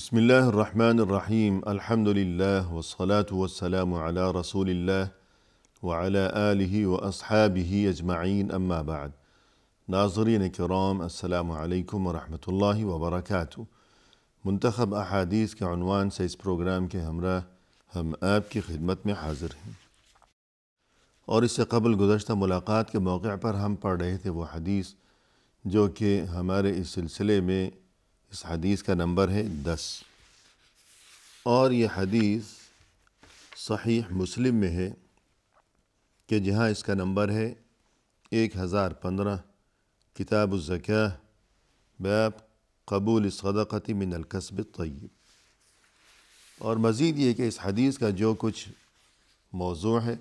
بسم الله الرحمن الرحيم الحمد لله والصلاة والسلام على رسول الله وعلى آله وأصحابه أجمعين أما بعد ناظرين الكرام السلام عليكم ورحمة الله وبركاته منتخب أحاديث كعنوان سيس بروغرام اس هم آب كي خدمت میں حاضر ہیں اور اس سے قبل گزشتہ ملاقات کے موقع پر ہم پڑھ رہے تھے وہ حدیث جو کہ ہمارے اس سلسلے میں اس حدیث کا نمبر ہے دس اور یہ حدیث صحیح مسلم میں ہے کہ جہاں اس کا نمبر ہے ایک ہزار پندرہ کتاب الزکاہ باب قبول صدقتی من القصب طیب اور مزید یہ کہ اس حدیث کا جو کچھ موضوع ہے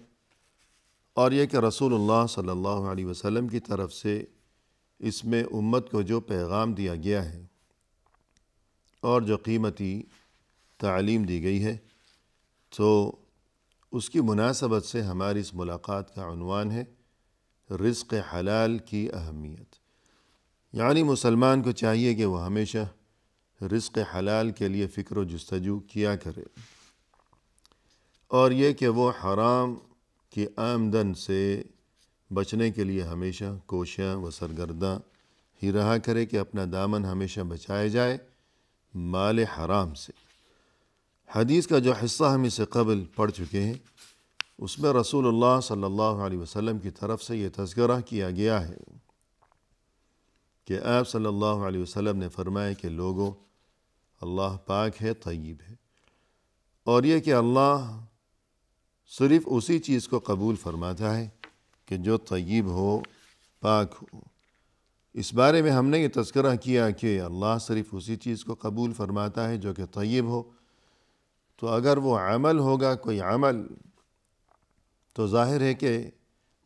اور یہ کہ رسول اللہ صلی اللہ علیہ وسلم کی طرف سے اس میں امت کو جو پیغام دیا گیا ہے اور جو قیمتی تعلیم دی گئی ہے تو اس کی مناسبت سے ہماری اس ملاقات کا عنوان ہے رزق حلال کی اہمیت یعنی مسلمان کو چاہیے کہ وہ ہمیشہ رزق حلال کے لیے فکر و جستجو کیا کرے اور یہ کہ وہ حرام کی آمدن سے بچنے کے لیے ہمیشہ کوشاں و سرگرداں ہی رہا کرے کہ اپنا دامن ہمیشہ بچایا جائے مال حرام سے حدیث کا جو حصہ ہم اسے قبل پڑھ چکے ہیں اس میں رسول اللہ صلی اللہ علیہ وسلم کی طرف سے یہ تذکرہ کیا گیا ہے کہ آپ صلی اللہ علیہ وسلم نے فرمایا کہ لوگوں اللہ پاک ہے طیب ہے اور یہ کہ اللہ صرف اسی چیز کو قبول فرماتا ہے کہ جو طیب ہو پاک ہو اس بارے میں ہم نے یہ تذکرہ کیا کہ اللہ صرف اسی چیز کو قبول فرماتا ہے جو کہ طیب ہو تو اگر وہ عمل ہوگا کوئی عمل تو ظاہر ہے کہ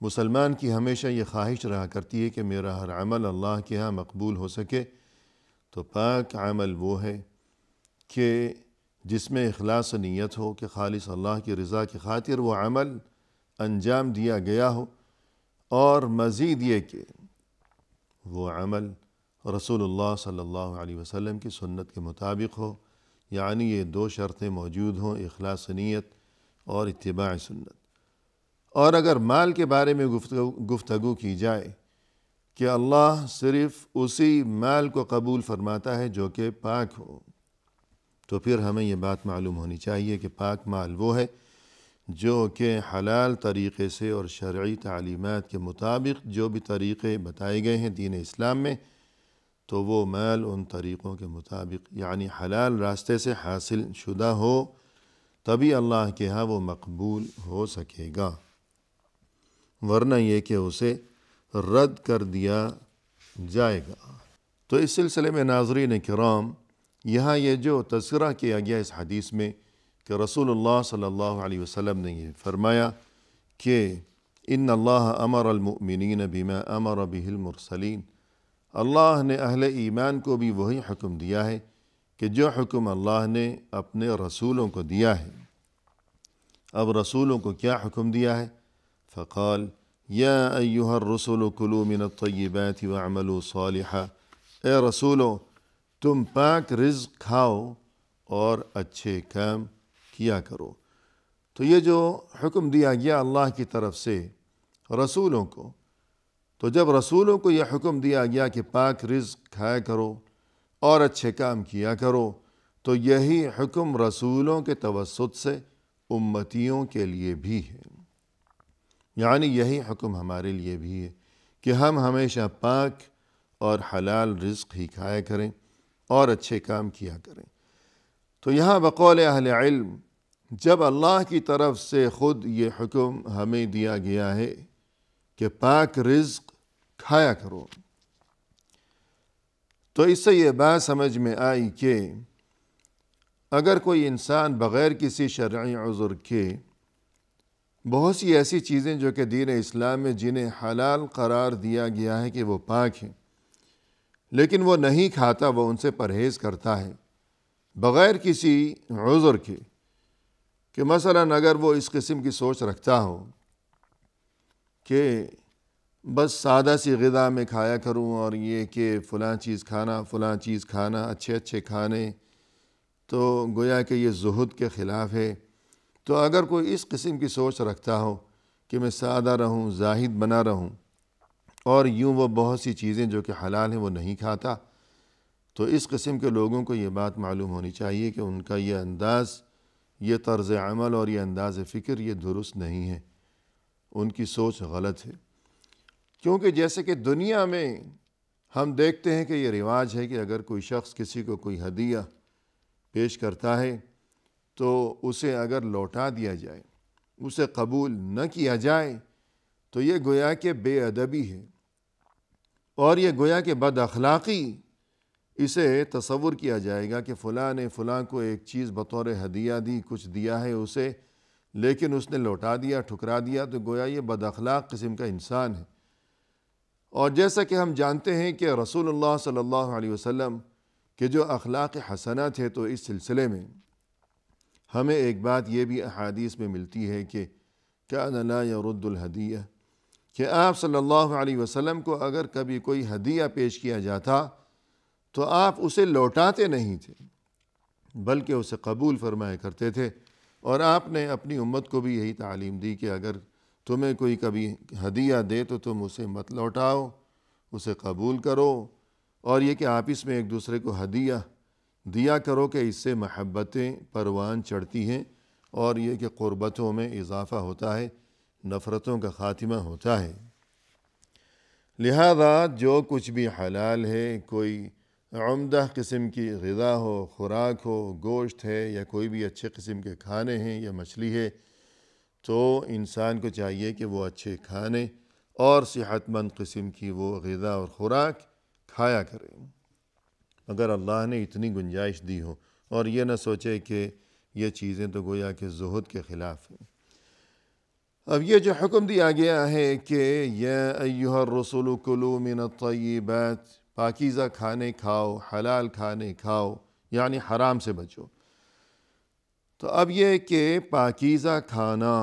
مسلمان کی ہمیشہ یہ خواہش رہا کرتی ہے کہ میرا ہر عمل اللہ کے ہاں مقبول ہو سکے تو پاک عمل وہ ہے کہ جس میں اخلاص نیت ہو کہ خالص اللہ کی رضا کے خاطر وہ عمل انجام دیا گیا ہو اور مزید یہ کہ وہ عمل رسول اللہ صلی اللہ علیہ وسلم کی سنت کے مطابق ہو یعنی یہ دو شرطیں موجود ہوں اخلاص نیت اور اتباع سنت اور اگر مال کے بارے میں گفتگو گفتگو کی جائے کہ اللہ صرف اسی مال کو قبول فرماتا ہے جو کہ پاک ہو تو پھر ہمیں یہ بات معلوم ہونی چاہیے کہ پاک مال وہ ہے جو کہ حلال طریقے سے اور شرعی تعلیمات کے مطابق جو بھی طریقے بتائے گئے ہیں دین اسلام میں تو وہ مال ان طریقوں کے مطابق یعنی حلال راستے سے حاصل شدہ ہو تبھی اللہ کے ہاں وہ مقبول ہو سکے گا ورنہ یہ کہ اسے رد کر دیا جائے گا تو اس سلسلے میں ناظرین کرام یہاں یہ جو تذکرہ کیا گیا اس حدیث میں کہ رسول اللہ صلی اللہ علیہ وسلم نے یہ فرمایا کہ ان اللہ امر المؤمنین بما امر به المرسلین اللہ نے اہل ایمان کو بھی وہی حکم دیا ہے کہ جو حکم اللہ نے اپنے رسولوں کو دیا ہے اب رسولوں کو کیا حکم دیا ہے فقال یا ایوہ الرسول کلو من الطیبات وعملو صالحا اے رسولو تم پاک رزق کھاؤ اور اچھے کام کیا کرو تو یہ جو حکم دیا گیا اللہ کی طرف سے رسولوں کو تو جب رسولوں کو یہ حکم دیا گیا کہ پاک رزق کھایا کرو اور اچھے کام کیا کرو تو یہی حکم رسولوں کے توسط سے امتیوں کے لیے بھی ہے یعنی یہی حکم ہمارے لیے بھی ہے کہ ہم ہمیشہ پاک اور حلال رزق ہی کھایا کریں اور اچھے کام کیا کریں تو یہاں بقول اہل علم جب اللہ کی طرف سے خود یہ حکم ہمیں دیا گیا ہے کہ پاک رزق کھایا کرو تو اس سے یہ بات سمجھ میں آئی کہ اگر کوئی انسان بغیر کسی شرعی عذر کے بہت سی ایسی چیزیں جو کہ دین اسلام میں جنہیں حلال قرار دیا گیا ہے کہ وہ پاک ہیں لیکن وہ نہیں کھاتا وہ ان سے پرہیز کرتا ہے بغیر کسی عذر کے کہ مثلاً اگر وہ اس قسم کی سوچ رکھتا ہو کہ بس سادہ سی غذا میں کھایا کروں اور یہ کہ فلاں چیز کھانا فلاں چیز کھانا اچھے اچھے کھانے تو گویا کہ یہ زہد کے خلاف ہے تو اگر کوئی اس قسم کی سوچ رکھتا ہو کہ میں سادہ رہوں زاہد بنا رہوں اور یوں وہ بہت سی چیزیں جو کہ حلال ہیں وہ نہیں کھاتا تو اس قسم کے لوگوں کو یہ بات معلوم ہونی چاہیے کہ ان کا یہ انداز یہ طرز عمل اور یہ انداز فکر یہ درست نہیں ہے ان کی سوچ غلط ہے کیونکہ جیسے کہ دنیا میں ہم دیکھتے ہیں کہ یہ رواج ہے کہ اگر کوئی شخص کسی کو کوئی ہدیہ پیش کرتا ہے تو اسے اگر لوٹا دیا جائے اسے قبول نہ کیا جائے تو یہ گویا کہ بے ادبی ہے اور یہ گویا کہ بد اخلاقی اسے تصور کیا جائے گا کہ فلاں نے فلاں کو ایک چیز بطور ہدیہ دی کچھ دیا ہے اسے لیکن اس نے لوٹا دیا ٹھکرا دیا تو گویا یہ بد اخلاق قسم کا انسان ہے اور جیسا کہ ہم جانتے ہیں کہ رسول اللہ صلی اللہ علیہ وسلم کے جو اخلاق حسنہ تھے تو اس سلسلے میں ہمیں ایک بات یہ بھی احادیث میں ملتی ہے کہ کیا لا یا رد الحدیہ کہ آپ صلی اللہ علیہ وسلم کو اگر کبھی کوئی ہدیہ پیش کیا جاتا تو آپ اسے لوٹاتے نہیں تھے بلکہ اسے قبول فرمایا کرتے تھے اور آپ نے اپنی امت کو بھی یہی تعلیم دی کہ اگر تمہیں کوئی کبھی ہدیہ دے تو تم اسے مت لوٹاؤ اسے قبول کرو اور یہ کہ آپ اس میں ایک دوسرے کو ہدیہ دیا کرو کہ اس سے محبتیں پروان چڑھتی ہیں اور یہ کہ قربتوں میں اضافہ ہوتا ہے نفرتوں کا خاتمہ ہوتا ہے لہذا جو کچھ بھی حلال ہے کوئی عمدہ قسم کی غذا ہو خوراک ہو گوشت ہے یا کوئی بھی اچھے قسم کے کھانے ہیں یا مچھلی ہے تو انسان کو چاہیے کہ وہ اچھے کھانے اور صحت مند قسم کی وہ غذا اور خوراک کھایا کرے مگر اللہ نے اتنی گنجائش دی ہو اور یہ نہ سوچے کہ یہ چیزیں تو گویا کہ زہد کے خلاف ہیں اب یہ جو حکم دیا گیا ہے کہ یا ایہا الرسول کلو من الطیبات پاکیزہ کھانے کھاؤ حلال کھانے کھاؤ یعنی حرام سے بچو تو اب یہ کہ پاکیزہ کھانا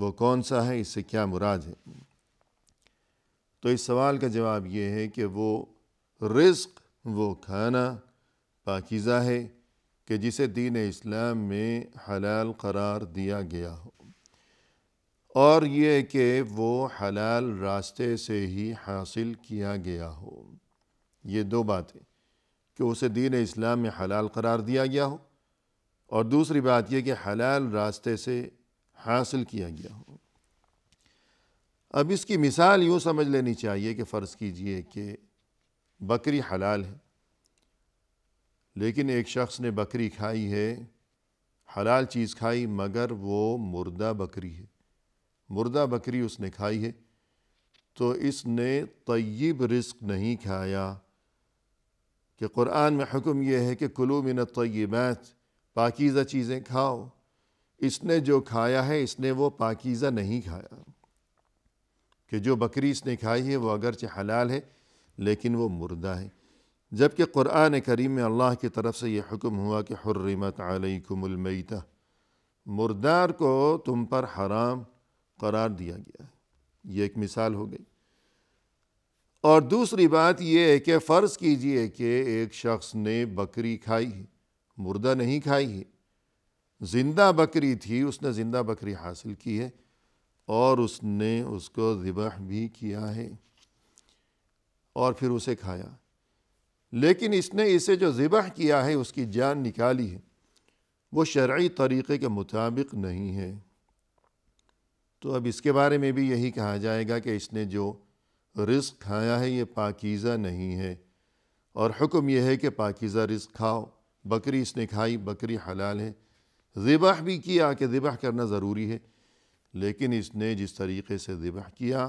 وہ کون سا ہے اس سے کیا مراد ہے تو اس سوال کا جواب یہ ہے کہ وہ رزق وہ کھانا پاکیزہ ہے کہ جسے دین اسلام میں حلال قرار دیا گیا ہو اور یہ کہ وہ حلال راستے سے ہی حاصل کیا گیا ہو یہ دو باتیں کہ اسے دین اسلام میں حلال قرار دیا گیا ہو اور دوسری بات یہ کہ حلال راستے سے حاصل کیا گیا ہو اب اس کی مثال یوں سمجھ لینی چاہیے کہ فرض کیجئے کہ بکری حلال ہے لیکن ایک شخص نے بکری کھائی ہے حلال چیز کھائی مگر وہ مردہ بکری ہے مردہ بکری اس نے کھائی ہے تو اس نے طیب رزق نہیں کھایا کہ قرآن میں حکم یہ ہے کہ کلو من الطیبات پاکیزہ چیزیں کھاؤ اس نے جو کھایا ہے اس نے وہ پاکیزہ نہیں کھایا کہ جو بکری اس نے کھائی ہے وہ اگرچہ حلال ہے لیکن وہ مردہ ہے جبکہ قرآن کریم میں اللہ کی طرف سے یہ حکم ہوا کہ حرمت علیکم المیتہ مردار کو تم پر حرام قرار دیا گیا ہے یہ ایک مثال ہو گئی اور دوسری بات یہ ہے کہ فرض کیجئے کہ ایک شخص نے بکری کھائی ہے مردہ نہیں کھائی ہے زندہ بکری تھی اس نے زندہ بکری حاصل کی ہے اور اس نے اس کو ذبح بھی کیا ہے اور پھر اسے کھایا لیکن اس نے اسے جو ذبح کیا ہے اس کی جان نکالی ہے وہ شرعی طریقے کے مطابق نہیں ہے تو اب اس کے بارے میں بھی یہی کہا جائے گا کہ اس نے جو رزق کھایا ہے یہ پاکیزہ نہیں ہے اور حکم یہ ہے کہ پاکیزہ رزق کھاؤ بکری اس نے کھائی بکری حلال ہے ذبح بھی کیا کہ ذبح کرنا ضروری ہے لیکن اس نے جس طریقے سے ذبح کیا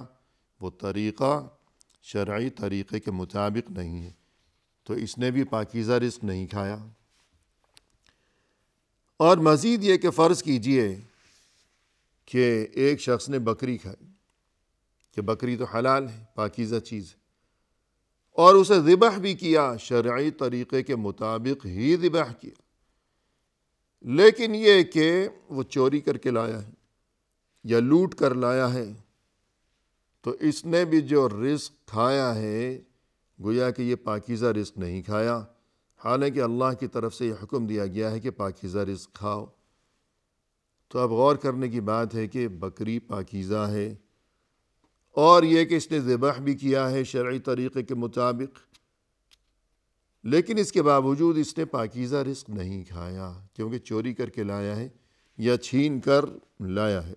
وہ طریقہ شرعی طریقے کے مطابق نہیں ہے تو اس نے بھی پاکیزہ رزق نہیں کھایا اور مزید یہ کہ فرض کیجئے کہ ایک شخص نے بکری کھائی کہ بکری تو حلال ہے پاکیزہ چیز ہے اور اسے ذبح بھی کیا شرعی طریقے کے مطابق ہی ذبح کیا لیکن یہ کہ وہ چوری کر کے لایا ہے یا لوٹ کر لایا ہے تو اس نے بھی جو رزق کھایا ہے گویا کہ یہ پاکیزہ رزق نہیں کھایا حالانکہ اللہ کی طرف سے یہ حکم دیا گیا ہے کہ پاکیزہ رزق کھاؤ تو اب غور کرنے کی بات ہے کہ بکری پاکیزہ ہے اور یہ کہ اس نے ذبح بھی کیا ہے شرعی طریقے کے مطابق لیکن اس کے باوجود اس نے پاکیزہ رزق نہیں کھایا کیونکہ چوری کر کے لایا ہے یا چھین کر لایا ہے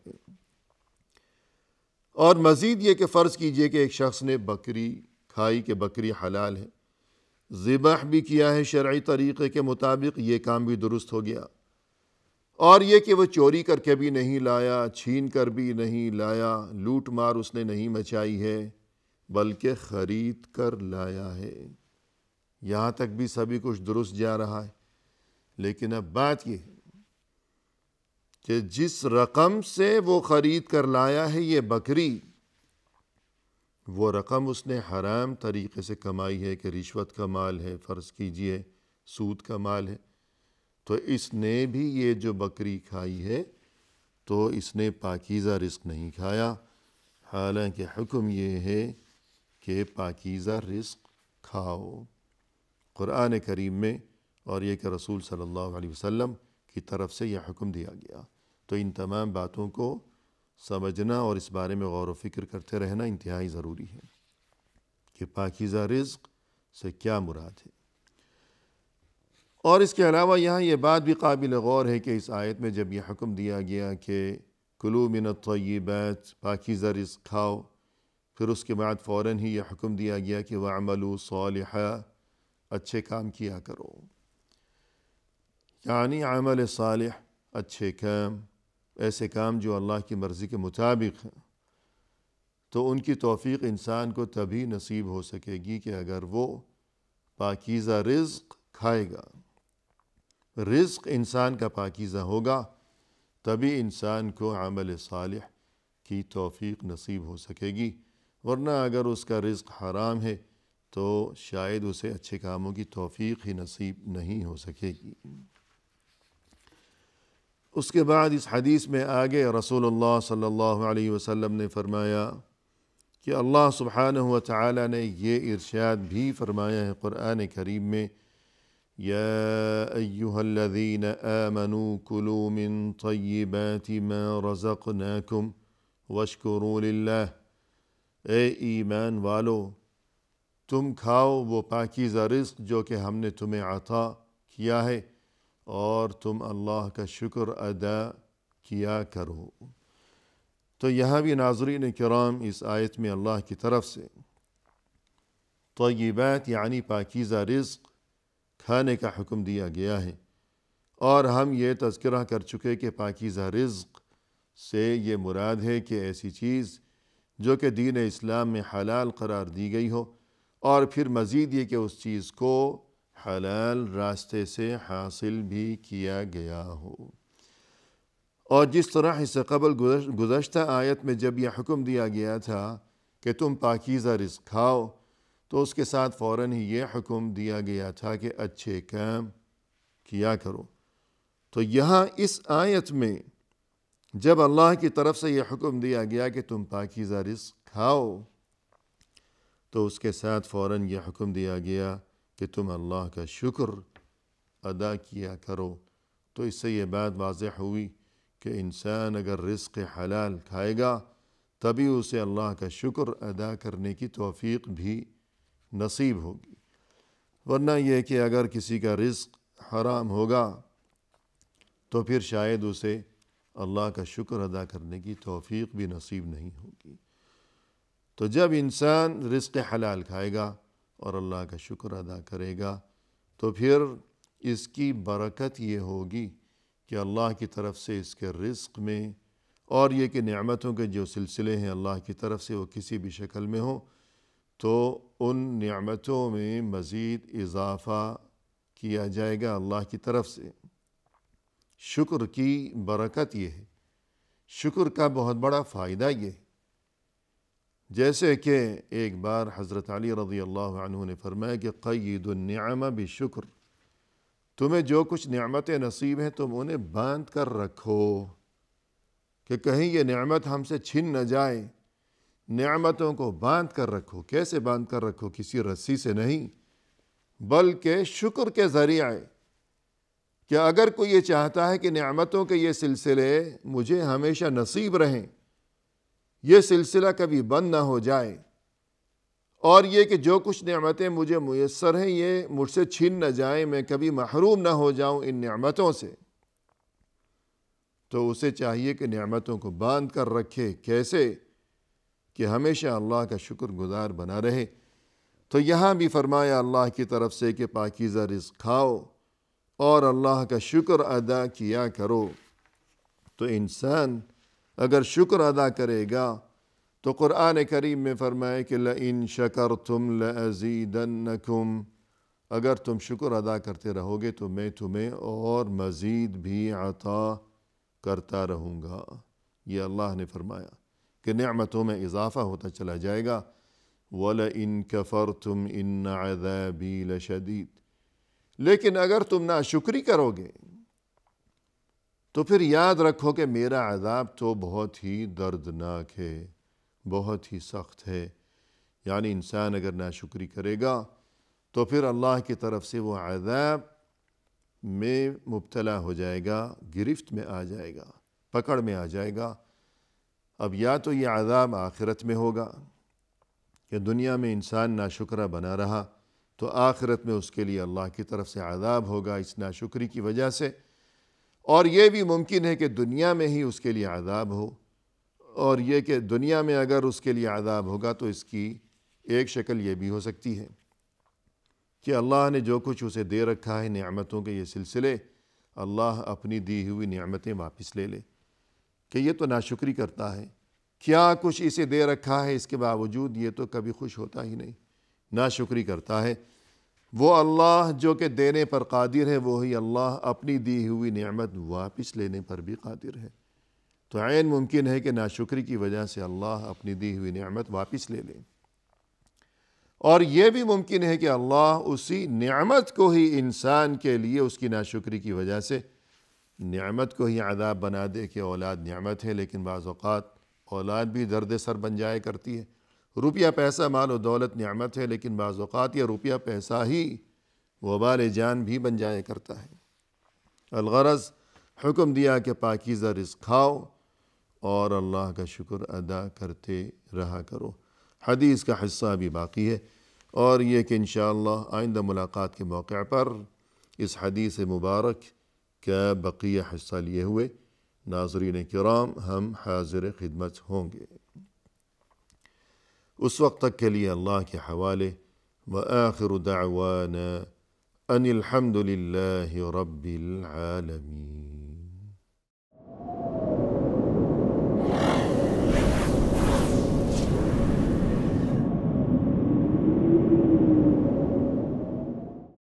اور مزید یہ کہ فرض کیجئے کہ ایک شخص نے بکری کھائی کہ بکری حلال ہے ذبح بھی کیا ہے شرعی طریقے کے مطابق یہ کام بھی درست ہو گیا اور یہ کہ وہ چوری کر کے بھی نہیں لایا چھین کر بھی نہیں لایا لوٹ مار اس نے نہیں مچائی ہے بلکہ خرید کر لایا ہے یہاں تک بھی سبھی کچھ درست جا رہا ہے لیکن اب بات یہ کہ جس رقم سے وہ خرید کر لایا ہے یہ بکری وہ رقم اس نے حرام طریقے سے کمائی ہے کہ رشوت کا مال ہے فرض کیجئے سود کا مال ہے تو اس نے بھی یہ جو بکری کھائی ہے تو اس نے پاکیزہ رزق نہیں کھایا حالانکہ حکم یہ ہے کہ پاکیزہ رزق کھاؤ قرآن کریم میں اور یہ کہ رسول صلی اللہ علیہ وسلم کی طرف سے یہ حکم دیا گیا تو ان تمام باتوں کو سمجھنا اور اس بارے میں غور و فکر کرتے رہنا انتہائی ضروری ہے کہ پاکیزہ رزق سے کیا مراد ہے اور اس کے علاوہ یہاں یہ بات بھی قابل غور ہے کہ اس آیت میں جب یہ حکم دیا گیا کہ کلو من الطیبات پاکیزہ رزق کھاؤ پھر اس کے بعد فوراً ہی یہ حکم دیا گیا کہ وعملو صالحا اچھے کام کیا کرو یعنی عمل صالح اچھے کام ایسے کام جو اللہ کی مرضی کے مطابق ہیں تو ان کی توفیق انسان کو تبھی نصیب ہو سکے گی کہ اگر وہ پاکیزہ رزق کھائے گا رزق انسان کا پاکیزہ ہوگا تبھی انسان کو عمل صالح کی توفیق نصیب ہو سکے گی ورنہ اگر اس کا رزق حرام ہے تو شاید اسے اچھے کاموں کی توفیق ہی نصیب نہیں ہو سکے گی اس کے بعد اس حدیث میں آگے رسول اللہ صلی اللہ علیہ وسلم نے فرمایا کہ اللہ سبحانہ و نے یہ ارشاد بھی فرمایا ہے قرآن کریم میں یا اے الذين قلوم كلوا من طیبات ما رزقناكم واشكروا لله اے ایمان والو تم کھاؤ وہ پاکیزہ رزق جو کہ ہم نے تمہیں عطا کیا ہے اور تم اللہ کا شکر ادا کیا کرو تو یہاں بھی ناظرین کرام اس آیت میں اللہ کی طرف سے طیبات یعنی پاکیزہ رزق کھانے کا حکم دیا گیا ہے اور ہم یہ تذکرہ کر چکے کہ پاکیزہ رزق سے یہ مراد ہے کہ ایسی چیز جو کہ دین اسلام میں حلال قرار دی گئی ہو اور پھر مزید یہ کہ اس چیز کو حلال راستے سے حاصل بھی کیا گیا ہو اور جس طرح اس سے قبل گزشتہ آیت میں جب یہ حکم دیا گیا تھا کہ تم پاکیزہ رزق کھاؤ تو اس کے ساتھ فوراً یہ حکم دیا گیا تھا کہ اچھے کام کیا کرو تو یہاں اس آیت میں جب اللہ کی طرف سے یہ حکم دیا گیا کہ تم پاکیزہ رزق کھاؤ تو اس کے ساتھ فوراً یہ حکم دیا گیا کہ تم اللہ کا شکر ادا کیا کرو تو اس سے یہ بات واضح ہوئی کہ انسان اگر رزق حلال کھائے گا تبھی اسے اللہ کا شکر ادا کرنے کی توفیق بھی نصیب ہوگی ورنہ یہ کہ اگر کسی کا رزق حرام ہوگا تو پھر شاید اسے اللہ کا شکر ادا کرنے کی توفیق بھی نصیب نہیں ہوگی تو جب انسان رزق حلال کھائے گا اور اللہ کا شکر ادا کرے گا تو پھر اس کی برکت یہ ہوگی کہ اللہ کی طرف سے اس کے رزق میں اور یہ کہ نعمتوں کے جو سلسلے ہیں اللہ کی طرف سے وہ کسی بھی شکل میں ہوں تو ان نعمتوں میں مزید اضافہ کیا جائے گا اللہ کی طرف سے شکر کی برکت یہ ہے شکر کا بہت بڑا فائدہ یہ ہے جیسے کہ ایک بار حضرت علی رضی اللہ عنہ نے فرمایا کہ قید النعم بشکر تمہیں جو کچھ نعمتیں نصیب ہیں تم انہیں باندھ کر رکھو کہ کہیں یہ نعمت ہم سے چھن نہ جائے نعمتوں کو باندھ کر رکھو کیسے باندھ کر رکھو کسی رسی سے نہیں بلکہ شکر کے ذریعے کہ اگر کوئی یہ چاہتا ہے کہ نعمتوں کے یہ سلسلے مجھے ہمیشہ نصیب رہیں یہ سلسلہ کبھی بند نہ ہو جائے اور یہ کہ جو کچھ نعمتیں مجھے میسر ہیں یہ مجھ سے چھن نہ جائیں میں کبھی محروم نہ ہو جاؤں ان نعمتوں سے تو اسے چاہیے کہ نعمتوں کو باندھ کر رکھے کیسے کہ ہمیشہ اللہ کا شکر گزار بنا رہے تو یہاں بھی فرمایا اللہ کی طرف سے کہ پاکیزہ رزق کھاؤ اور اللہ کا شکر ادا کیا کرو تو انسان اگر شکر ادا کرے گا تو قرآن کریم میں فرمائے کہ لَإِن شَكَرْتُمْ لَأَزِيدَنَّكُمْ اگر تم شکر ادا کرتے رہو گے تو میں تمہیں اور مزید بھی عطا کرتا رہوں گا یہ اللہ نے فرمایا کہ نعمتوں میں اضافہ ہوتا چلا جائے گا ولا ان إِنَّ عَذَابِي تم لیکن اگر تم ناشکری شکری کرو گے تو پھر یاد رکھو کہ میرا عذاب تو بہت ہی دردناک ہے بہت ہی سخت ہے یعنی انسان اگر ناشکری شکری کرے گا تو پھر اللہ کی طرف سے وہ عذاب میں مبتلا ہو جائے گا گرفت میں آ جائے گا پکڑ میں آ جائے گا اب یا تو یہ عذاب آخرت میں ہوگا کہ دنیا میں انسان ناشکرہ بنا رہا تو آخرت میں اس کے لیے اللہ کی طرف سے عذاب ہوگا اس ناشکری کی وجہ سے اور یہ بھی ممکن ہے کہ دنیا میں ہی اس کے لیے عذاب ہو اور یہ کہ دنیا میں اگر اس کے لیے عذاب ہوگا تو اس کی ایک شکل یہ بھی ہو سکتی ہے کہ اللہ نے جو کچھ اسے دے رکھا ہے نعمتوں کے یہ سلسلے اللہ اپنی دی ہوئی نعمتیں واپس لے لے کہ یہ تو ناشکری کرتا ہے کیا کچھ اسے دے رکھا ہے اس کے باوجود یہ تو کبھی خوش ہوتا ہی نہیں ناشکری کرتا ہے وہ اللہ جو کہ دینے پر قادر ہے وہی اللہ اپنی دی ہوئی نعمت واپس لینے پر بھی قادر ہے تو عین ممکن ہے کہ ناشکری کی وجہ سے اللہ اپنی دی ہوئی نعمت واپس لے لیں اور یہ بھی ممکن ہے کہ اللہ اسی نعمت کو ہی انسان کے لیے اس کی ناشکری کی وجہ سے نعمت کو ہی عذاب بنا دے کہ اولاد نعمت ہے لیکن بعض اوقات اولاد بھی درد سر بن جایا کرتی ہے روپیہ پیسہ مال و دولت نعمت ہے لیکن بعض اوقات یہ روپیہ پیسہ ہی وبال جان بھی بن جایا کرتا ہے الغرض حکم دیا کہ پاکیزہ رزق کھاؤ اور اللہ کا شکر ادا کرتے رہا کرو حدیث کا حصہ بھی باقی ہے اور یہ کہ انشاءاللہ آئندہ ملاقات کے موقع پر اس حدیث مبارک کا بقیہ حصہ لیے ہوئے ناظرین کرام ہم حاضر خدمت ہوں گے اس وقت تک کے لیے اللہ کے حوالے وآخر دعوانا ان الحمد للہ رب العلمی